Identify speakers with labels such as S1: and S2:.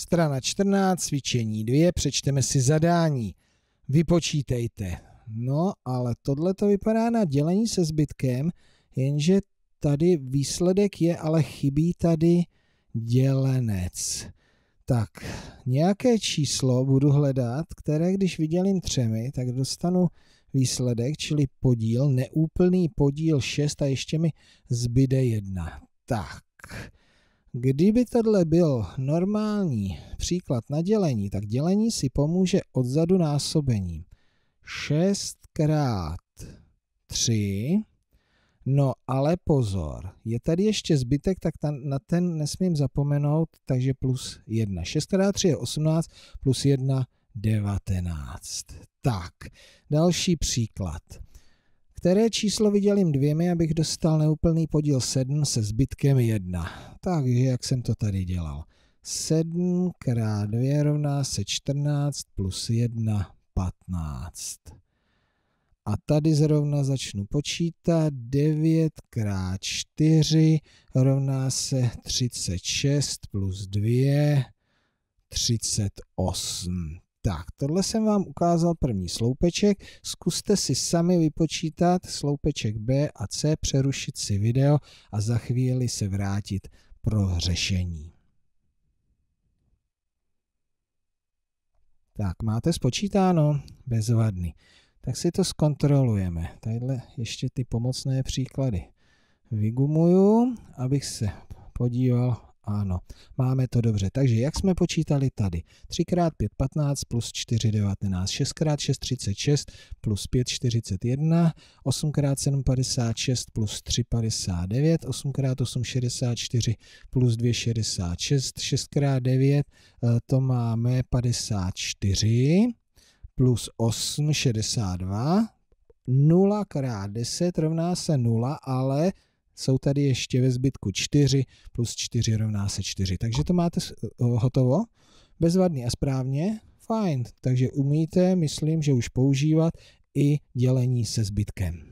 S1: Strana 14, cvičení 2, přečteme si zadání. Vypočítejte. No, ale tohle to vypadá na dělení se zbytkem, jenže tady výsledek je, ale chybí tady dělenec. Tak, nějaké číslo budu hledat, které když vydělím třemi, tak dostanu výsledek, čili podíl, neúplný podíl 6 a ještě mi zbyde jedna. Tak, Kdyby tohle byl normální příklad na dělení, tak dělení si pomůže odzadu násobením. 6 krát 3. No ale pozor, je tady ještě zbytek, tak ta, na ten nesmím zapomenout, takže plus 1. 6 krát 3 je 18, plus 1 19. Tak, další příklad. Které číslo vydělím dvěmi, abych dostal neúplný podíl 7 se zbytkem 1. Takže jak jsem to tady dělal. 7 x 2 rovná se 14 plus 1, 15. A tady zrovna začnu počítat. 9 x 4 rovná se 36 plus 2, 38. Tak, tohle jsem vám ukázal první sloupeček. Zkuste si sami vypočítat sloupeček B a C, přerušit si video a za chvíli se vrátit pro řešení. Tak, máte spočítáno? Bezvadný. Tak si to zkontrolujeme. Tadyhle ještě ty pomocné příklady vygumuju, abych se podíval ano, máme to dobře. Takže jak jsme počítali tady? 3 x 5, 15 plus 4, 19. 6 x 6, 36 plus 5, 41. 8 x 7, 56 plus 3, 59. 8 x 8, 64 plus 2, 66. 6 x 9 to máme 54 plus 8, 62. 0 x 10 rovná se 0, ale jsou tady ještě ve zbytku 4 plus 4 rovná se 4. Takže to máte eh, hotovo, bezvadný a správně, fajn. Takže umíte, myslím, že už používat i dělení se zbytkem.